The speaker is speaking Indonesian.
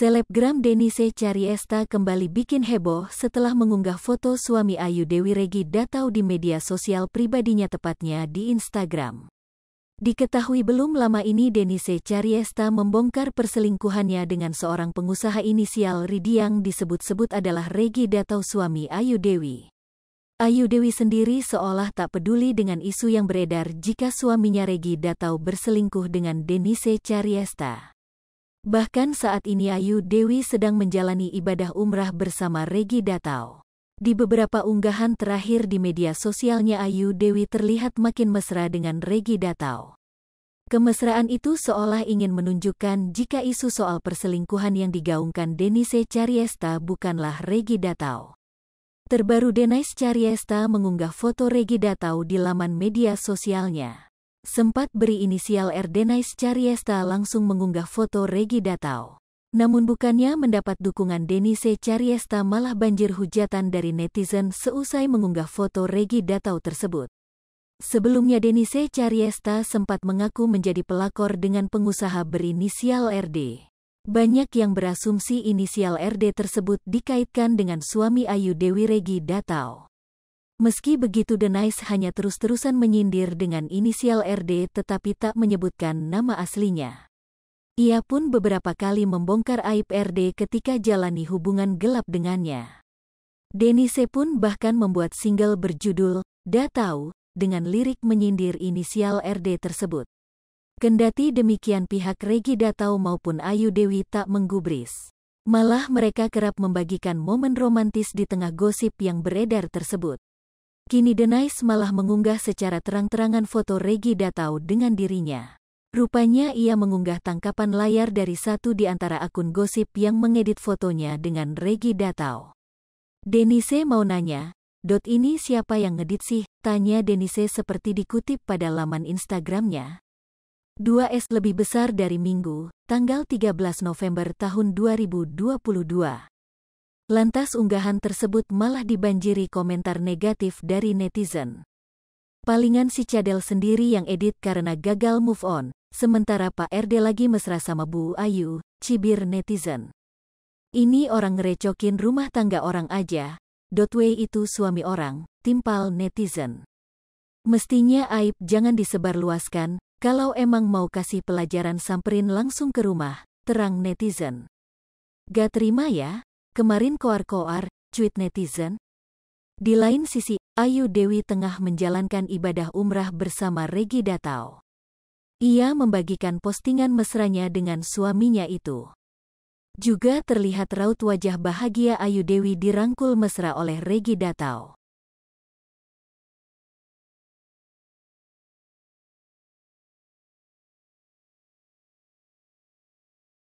Selebgram Denise Cariesta kembali bikin heboh setelah mengunggah foto suami Ayu Dewi Regi Datau di media sosial pribadinya tepatnya di Instagram. Diketahui belum lama ini Denise Cariesta membongkar perselingkuhannya dengan seorang pengusaha inisial Ridi yang disebut-sebut adalah Regi Datau suami Ayu Dewi. Ayu Dewi sendiri seolah tak peduli dengan isu yang beredar jika suaminya Regi Datau berselingkuh dengan Denise Cariesta. Bahkan saat ini Ayu Dewi sedang menjalani ibadah umrah bersama Regi Datau. Di beberapa unggahan terakhir di media sosialnya Ayu Dewi terlihat makin mesra dengan Regi Datau. Kemesraan itu seolah ingin menunjukkan jika isu soal perselingkuhan yang digaungkan Denise Cariesta bukanlah Regi Datau. Terbaru Denise Cariesta mengunggah foto Regi Datau di laman media sosialnya sempat beri inisial Nice Cariesta langsung mengunggah foto Regi Datau. Namun bukannya mendapat dukungan Denise Cariesta malah banjir hujatan dari netizen seusai mengunggah foto Regi Datau tersebut. Sebelumnya Denise Cariesta sempat mengaku menjadi pelakor dengan pengusaha berinisial RD. Banyak yang berasumsi inisial RD tersebut dikaitkan dengan suami Ayu Dewi Regi Datau. Meski begitu The Nice hanya terus-terusan menyindir dengan inisial RD tetapi tak menyebutkan nama aslinya. Ia pun beberapa kali membongkar aib RD ketika jalani hubungan gelap dengannya. Denise pun bahkan membuat single berjudul Datau dengan lirik menyindir inisial RD tersebut. Kendati demikian pihak Regi Datau maupun Ayu Dewi tak menggubris. Malah mereka kerap membagikan momen romantis di tengah gosip yang beredar tersebut. Kini Denais malah mengunggah secara terang-terangan foto Regi Datau dengan dirinya. Rupanya ia mengunggah tangkapan layar dari satu di antara akun gosip yang mengedit fotonya dengan Regi Datau. Denise mau nanya, dot ini siapa yang ngedit sih? Tanya Denise seperti dikutip pada laman Instagramnya. 2S lebih besar dari minggu, tanggal 13 November tahun 2022. Lantas unggahan tersebut malah dibanjiri komentar negatif dari netizen. Palingan si Cadel sendiri yang edit karena gagal move on, sementara Pak RD lagi mesra sama Bu Ayu, cibir netizen. Ini orang ngerecokin rumah tangga orang aja, Dotway itu suami orang, timpal netizen. Mestinya aib jangan disebarluaskan, kalau emang mau kasih pelajaran samperin langsung ke rumah, terang netizen. Gak terima ya? Kemarin koar-koar, cuit netizen. Di lain sisi, Ayu Dewi tengah menjalankan ibadah umrah bersama Regi Datau. Ia membagikan postingan mesranya dengan suaminya itu. Juga terlihat raut wajah bahagia Ayu Dewi dirangkul mesra oleh Regi Datau.